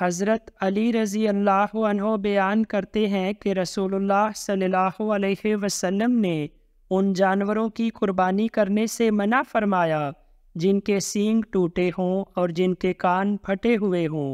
हज़रत अली रज़ी अल्लाह बयान करते हैं कि रसूलुल्लाह सल्लल्लाहु अलैहि वसल्लम ने उन जानवरों की कुर्बानी करने से मना फरमाया जिनके सींग टूटे हों और जिनके कान फटे हुए हों